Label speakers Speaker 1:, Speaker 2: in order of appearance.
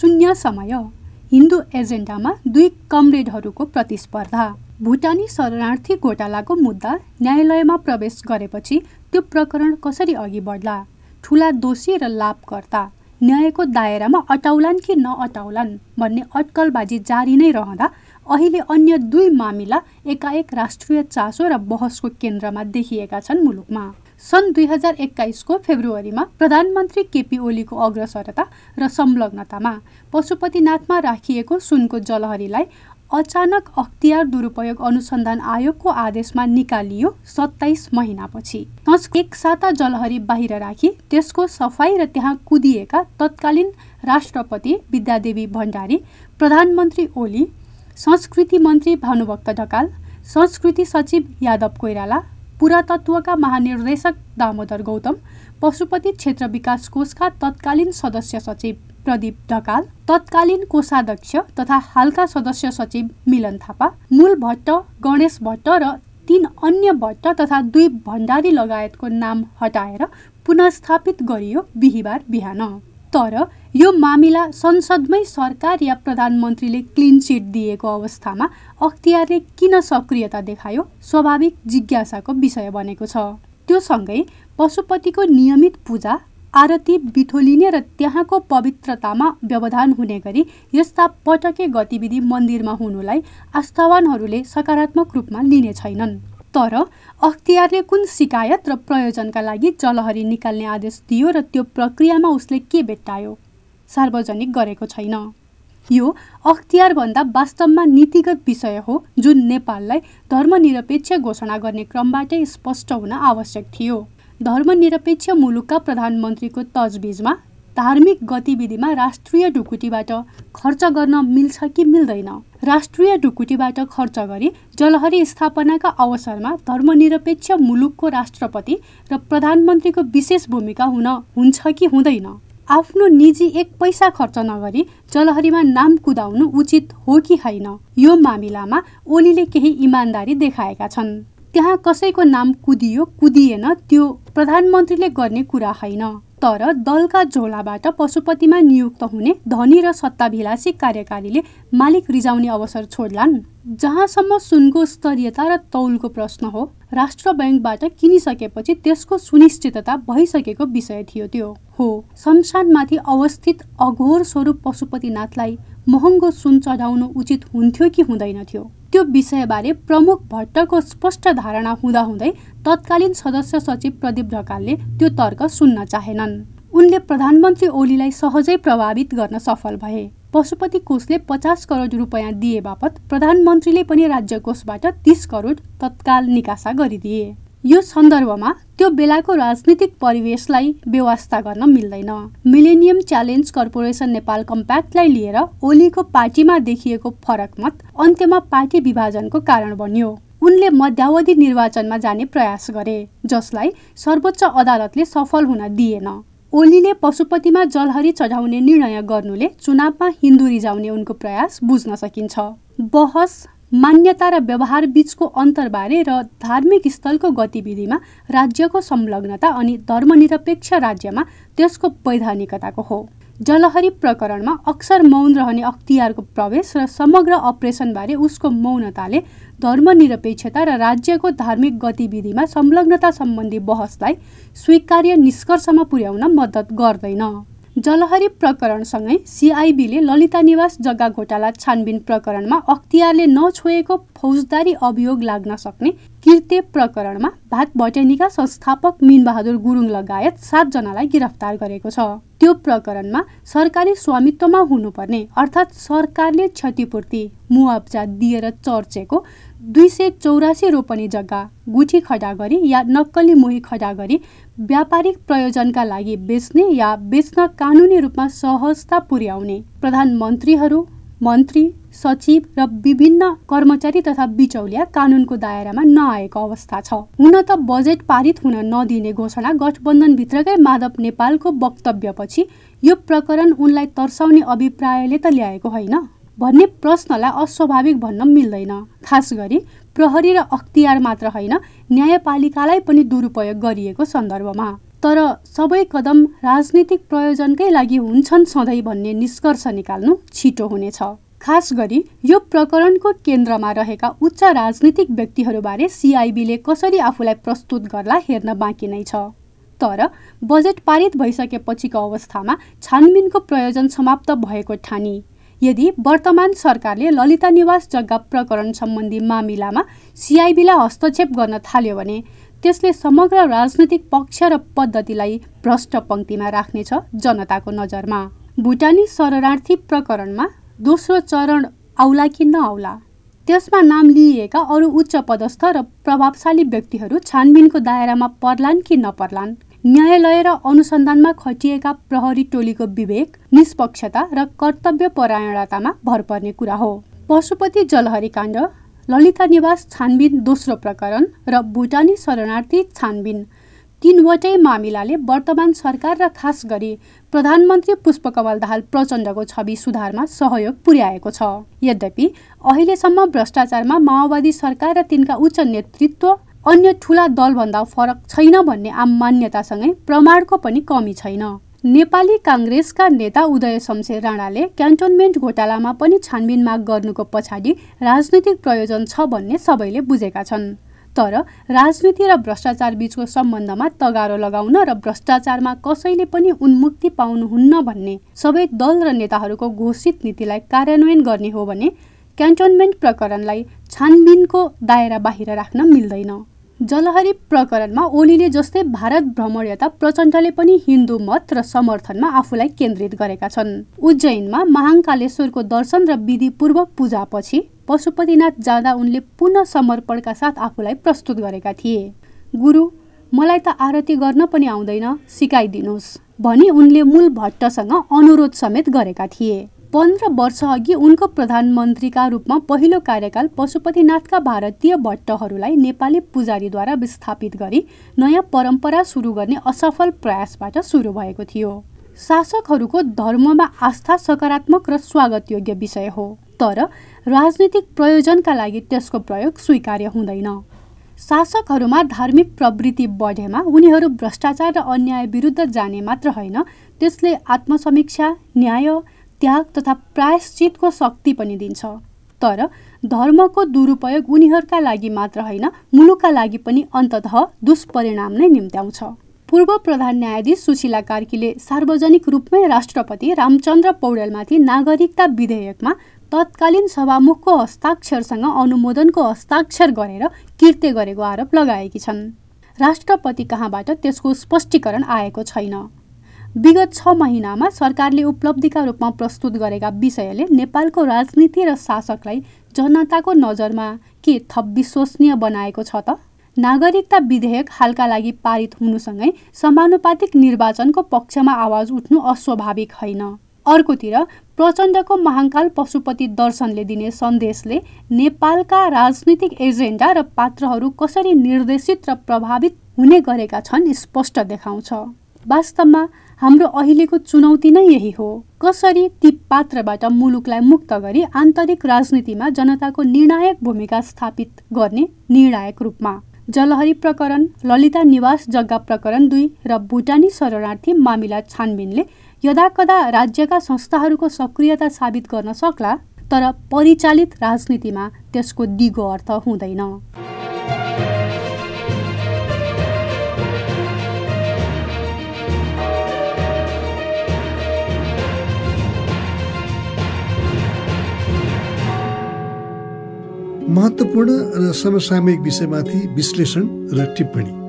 Speaker 1: शून्य समय हिन्दू एजेन्डामा दुई कमरेडहरूको प्रतिस्पर्धा भुटानी शरणार्थी घोटालाको मुद्दा न्यायालयमा प्रवेश गरेपछि त्यो प्रकरण कसरी अघि बढ्ला ठुला दोषी र लाभकर्ता न्यायको दायरामा अटाउलान् कि नअटाउलान् भन्ने अटकलबाजी जारी नै रहँदा अहिले अन्य दुई मामिला एकाएक राष्ट्रिय चासो र बहसको केन्द्रमा देखिएका छन् मुलुकमा सन् दुई हजार एक्काइसको फेब्रुअरीमा प्रधानमन्त्री केपी ओलीको अग्रसरता र संलग्नतामा पशुपतिनाथमा राखिएको सुनको जलहरीलाई अचानक अख्तियार दुरुपयोग अनुसन्धान आयोगको आदेशमा निकालियो सत्ताइस महिनापछि तस एक साता जलहरी बाहिर राखी त्यसको सफाई र त्यहाँ कुदिएका तत्कालीन राष्ट्रपति विद्यादेवी भण्डारी प्रधानमन्त्री ओली संस्कृति मन्त्री भानुभक्त ढकाल संस्कृति सचिव यादव कोइराला पुरातत्वका महानिर्देशक दामोदर गौतम पशुपति क्षेत्र विकास कोषका तत्कालीन सदस्य सचिव प्रदीप ढकाल तत्कालीन कोषाध्यक्ष तथा हालका सदस्य सचिव मिलन थापा मूल भट्ट गणेश भट्ट र तीन अन्य भट्ट तथा दुई भण्डारी लगायतको नाम हटाएर पुनस्थापित गरियो बिहिबार बिहान तर यो मामिला संसदमै सरकार या प्रधानमन्त्रीले क्लिन चिट दिएको अवस्थामा अख्तियारले किन सक्रियता देखायो स्वाभाविक जिज्ञासाको विषय बनेको छ त्यो सँगै पशुपतिको नियमित पूजा आरती बिथोलिने र त्यहाँको पवित्रतामा व्यवधान हुने गरी यस्ता पटके गतिविधि मन्दिरमा हुनुलाई आस्थावानहरूले सकारात्मक रूपमा लिने छैनन् तर अख्तियारले कुन सिकायत र प्रयोजनका लागि चलहरी निकाल्ने आदेश दियो र त्यो प्रक्रियामा उसले के भेट्टायो सार्वजनिक गरेको छैन यो अख्तियारभन्दा वास्तवमा नीतिगत विषय हो जुन नेपाललाई धर्मनिरपेक्ष घोषणा गर्ने क्रमबाटै स्पष्ट हुन आवश्यक थियो धर्मनिरपेक्ष मुलुकका प्रधानमन्त्रीको तजबिजमा धार्मिक गतिविधिमा राष्ट्रिय ढुकुटीबाट खर्च गर्न मिल्छ कि मिल्दैन राष्ट्रिय ढुकुटीबाट खर्च गरी जलहरी स्थापनाका अवसरमा धर्मनिरपेक्ष मुलुकको राष्ट्रपति र प्रधानमन्त्रीको विशेष भूमिका हुन हुन्छ कि हुँदैन आफ्नो निजी एक पैसा खर्च नगरी जलहरीमा नाम कुदाउनु उचित हो कि होइन यो मामिलामा ओलीले केही इमान्दारी देखाएका छन् त्यहाँ कसैको नाम कुदियो कुदिएन त्यो प्रधानमन्त्रीले गर्ने कुरा होइन तर दलका झोलाबाट पशुपतिमा नियुक्त हुने धनी र सत्ताभिलाषी कार्यकारीले मालिक रिजाउने अवसर छोड्लान् जहाँसम्म सुनको स्तरीयता र तौलको प्रश्न हो राष्ट्र ब्याङ्कबाट किनिसकेपछि त्यसको सुनिश्चितता भइसकेको विषय थियो त्यो हो शमशानमाथि अवस्थित अघोर स्वरूप पशुपतिनाथलाई महँगो सुन चढाउनु उचित हुन्थ्यो कि हुँदैन थियो त्यो विषयबारे प्रमुख भट्टको स्पष्ट धारणा हुँदाहुँदै तत्कालीन सदस्य सचिव प्रदीप ढकालले त्यो तर्क सुन्न चाहेनन् उनले प्रधानमन्त्री ओलीलाई सहजै प्रभावित गर्न सफल भए पशुपति कोषले पचास करोड रुपियाँ दिए बापत प्रधानमन्त्रीले पनि राज्य कोषबाट तिस करोड तत्काल निकासा गरिदिए यो सन्दर्भमा त्यो बेलाको राजनीतिक परिवेशलाई व्यवस्था गर्न मिल्दैन मिलेनियम च्यालेन्ज कर्पोरेसन नेपाल कम्प्याक्टलाई लिएर ओलीको पार्टीमा देखिएको फरक मत अन्त्यमा पार्टी विभाजनको कारण बन्यो उनले मध्यावधि निर्वाचनमा जाने प्रयास गरे जसलाई सर्वोच्च अदालतले सफल हुन दिएन ओलीले पशुपतिमा जलहरी चढाउने निर्णय गर्नुले चुनावमा हिन्दू रिजाउने उनको प्रयास बुझ्न सकिन्छ बहस मान्यता र व्यवहार बीचको अन्तरबारे र धार्मिक स्थलको गतिविधिमा राज्यको संलग्नता अनि धर्मनिरपेक्ष राज्यमा त्यसको वैधानिकताको हो जलहरी प्रकरणमा अक्सर मौन रहने अख्तियारको प्रवेश र समग्र अपरेसनबारे उसको मौनताले धर्मनिरपेक्षता र राज्यको धार्मिक गतिविधिमा संलग्नता सम्बन्धी बहसलाई स्वीकार्य निष्कर्षमा पुर्याउन मद्दत गर्दैन जलहरी प्रकरणसँगै सिआइबीले ललिता निवास जग्गा घोटाला छानबिन प्रकरणमा अख्तियारले नछोएको फौजदारी अभियोग लाग्न सक्ने किर्ते प्रकरणमा भात भटेनीका संस्थापक मिनबहादुर गुरुङ लगायत सातजनालाई गिरफ्तार गरेको छ त्यो प्रकरणमा सरकारी स्वामित्वमा हुनुपर्ने अर्थात् सरकारले क्षतिपूर्ति मुआब्जा दिएर चर्चेको दुई सय चौरासी रोपनी जग्गा गुठी खडा गरी या नक्कली मुही खडा गरी व्यापारिक प्रयोजनका लागि बेच्ने या बेच्न कानुनी रूपमा सहजता पुर्याउने प्रधानमन्त्रीहरू मन्त्री सचिव र विभिन्न कर्मचारी तथा बिचौलिया कानुनको दायरामा नआएको अवस्था छ हुन त बजेट पारित हुन नदिने घोषणा गठबन्धनभित्रकै माधव नेपालको वक्तव्यपछि यो प्रकरण उनलाई तर्साउने अभिप्रायले त ल्याएको होइन भन्ने प्रश्नलाई अस्वाभाविक भन्न मिल्दैन खास गरी प्रहरी र अख्तियार मात्र होइन न्यायपालिकालाई पनि दुरुपयोग गरिएको सन्दर्भमा तर सबै कदम राजनीतिक प्रयोजनकै लागि हुन्छन् सधैँ भन्ने निष्कर्ष निकाल्नु छिटो हुनेछ खास गरी यो प्रकरणको केन्द्रमा रहेका उच्च राजनीतिक व्यक्तिहरूबारे सिआइबीले कसरी आफूलाई प्रस्तुत गर्ला हेर्न बाँकी नै छ तर बजेट पारित भइसकेपछिको अवस्थामा छानबिनको प्रयोजन समाप्त भएको ठानी यदि वर्तमान सरकारले ललिता निवास जग्गा प्रकरण सम्बन्धी मामिलामा सिआइबीलाई हस्तक्षेप गर्न थाल्यो भने त्यसले समग्र राजनैतिक पक्ष र पद्धतिलाई भ्रष्ट पङ्क्तिमा राख्नेछ जनताको नजरमा भुटानी शरणार्थी प्रकरणमा दोस्रो चरण आउला कि नआउला त्यसमा नाम लिइएका अरू उच्च पदस्थ र प्रभावशाली व्यक्तिहरू छानबिनको दायरामा पर्लान् कि नपर्लान् न्यायालय र अनुसन्धानमा खटिएका प्रहरी टोलीको विवेक निष्पक्षता र कर्तव्य परायणतामा भर पर्ने कुरा हो पशुपति जलहरी काण्ड ललिता निवास छानबिन दोस्रो प्रकरण र भुटानी शरणार्थी छानबिन तिनवटै मामिलाले वर्तमान सरकार र खास गरी प्रधानमन्त्री पुष्पकमल दाहाल प्रचण्डको छवि सुधारमा सहयोग पुर्याएको छ यद्यपि अहिलेसम्म भ्रष्टाचारमा माओवादी सरकार र तिनका उच्च नेतृत्व अन्य ठुला दलभन्दा फरक छैन भन्ने आम मान्यतासँगै प्रमाणको पनि कमी छैन नेपाली काङ्ग्रेसका नेता उदय शमशेर राणाले क्यान्टोनमेन्ट घोटालामा पनि छानबिन माग गर्नुको पछाडि राजनैतिक प्रयोजन छ भन्ने सबैले बुझेका छन् तर राजनीति र भ्रष्टाचार बीचको सम्बन्धमा तगारो लगाउन र भ्रष्टाचारमा कसैले पनि उन्मुक्ति पाउनुहुन्न भन्ने सबै दल र नेताहरूको घोषित नीतिलाई कार्यान्वयन गर्ने हो भने क्यान्टोनमेन्ट प्रकरणलाई छानबिनको दायरा बाहिर राख्न मिल्दैन जलहरी प्रकरणमा ओलीले जस्तै भारत भ्रमण यता प्रचण्डले पनि हिन्दू मत र समर्थनमा आफूलाई केन्द्रित गरेका छन् उज्जैनमा महाङकालेश्वरको दर्शन र विधिपूर्वक पूजापछि पशुपतिनाथ जाँदा उनले पुनः समर्पणका साथ आफूलाई प्रस्तुत गरेका थिए गुरु मलाई त आरती गर्न पनि आउँदैन सिकाइदिनुहोस् भनी उनले मूल भट्टसँग अनुरोध समेत गरेका थिए पन्ध्र वर्षअघि उनको प्रधानमन्त्रीका रूपमा पहिलो कार्यकाल पशुपतिनाथका भारतीय भट्टहरूलाई नेपाली पुजारीद्वारा विस्थापित गरी नयाँ परम्परा सुरु गर्ने असफल प्रयासबाट सुरु भएको थियो शासकहरूको धर्ममा आस्था सकारात्मक र स्वागतयोग्य विषय हो तर राजनीतिक प्रयोजनका लागि त्यसको प्रयोग स्वीकार्य हुँदैन शासकहरूमा धार्मिक प्रवृत्ति बढेमा उनीहरू भ्रष्टाचार र अन्याय विरुद्ध जाने मात्र होइन त्यसले आत्मसमीक्षा न्याय त्याग तथा प्रायश्चितको शक्ति पनि दिन्छ तर धर्मको दुरुपयोग उनीहरूका लागि मात्र होइन मुलुकका लागि पनि अन्तत दुष्परिणाम नै निम्त्याउँछ पूर्व प्रधान न्यायाधीश सुशीला कार्कीले सार्वजनिक रूपमै राष्ट्रपति रामचन्द्र पौडेलमाथि नागरिकता विधेयकमा तत्कालीन सभामुखको हस्ताक्षरसँग अनुमोदनको हस्ताक्षर गरेर कृत्य गरेको आरोप लगाएकी छन् राष्ट्रपति कहाँबाट त्यसको स्पष्टीकरण आएको छैन विगत छ महिनामा सरकारले उपलब्धिका रूपमा प्रस्तुत गरेका विषयले नेपालको राजनीति र शासकलाई जनताको नजरमा के थप विश्वसनीय बनाएको छ त नागरिकता विधेयक हालका लागि पारित हुनुसँगै समानुपातिक निर्वाचनको पक्षमा आवाज उठ्नु अस्वाभाविक होइन अर्कोतिर प्रचण्डको महाङ्काल पशुपति दर्शनले दिने सन्देशले नेपालका राजनीतिक एजेन्डा र पात्रहरू कसरी निर्देशित र प्रभावित हुने गरेका छन् स्पष्ट देखाउँछ वास्तवमा हाम्रो अहिलेको चुनौती नै यही हो कसरी ती पात्रबाट मुलुकलाई मुक्त गरी आन्तरिक राजनीतिमा जनताको निर्णायक भूमिका स्थापित गर्ने निर्णायक रूपमा जलहरी प्रकरण ललिता निवास जग्गा प्रकरण दुई र भुटानी शरणार्थी मामिला छानबिनले यदाकदा राज्यका संस्थाहरूको सक्रियता साबित गर्न सक्ला तर परिचालित राजनीतिमा त्यसको दिगो अर्थ हुँदैन महत्त्वपूर्ण र समसामयिक विषयमाथि विश्लेषण र टिप्पणी